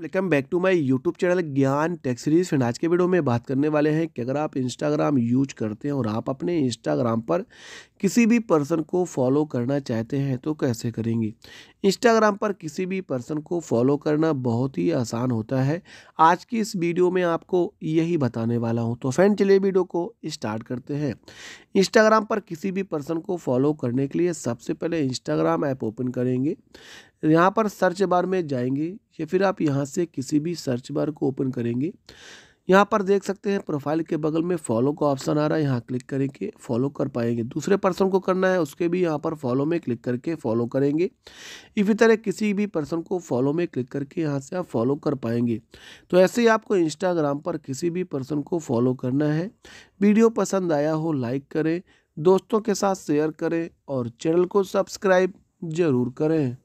welcome back to my YouTube channel Gyan tech series friend आज के video में बात करने वाले हैं कि अगर आप इंस्टाग्राम यूज करते हैं और आप अपने इंस्टाग्राम पर किसी भी पर्सन को फॉलो करना चाहते हैं तो कैसे करेंगे इंस्टाग्राम पर किसी भी पर्सन को फॉलो करना बहुत ही आसान होता है आज की इस वीडियो में आपको यही बताने वाला हूँ तो फ्रेंड चलिए वीडियो को स्टार्ट करते हैं इंस्टाग्राम पर किसी भी पर्सन को फॉलो करने के लिए सबसे पहले इंस्टाग्राम ऐप ओपन करेंगे तो यहाँ पर सर्च बार में जाएंगे या फिर आप यहाँ से किसी भी सर्च बार को ओपन करेंगे यहाँ पर देख सकते हैं प्रोफाइल के बगल में फॉलो का ऑप्शन आ रहा है यहाँ क्लिक करेंगे फॉलो कर पाएंगे दूसरे पर्सन को करना है उसके भी यहाँ पर फॉलो में क्लिक करके फॉलो करेंगे इसी तरह किसी भी पर्सन को फॉलो में क्लिक करके यहाँ से आप फॉलो कर पाएंगे तो ऐसे ही आपको इंस्टाग्राम पर किसी भी पर्सन को फॉलो करना है वीडियो पसंद आया हो लाइक करें दोस्तों के साथ शेयर करें और चैनल को सब्सक्राइब ज़रूर करें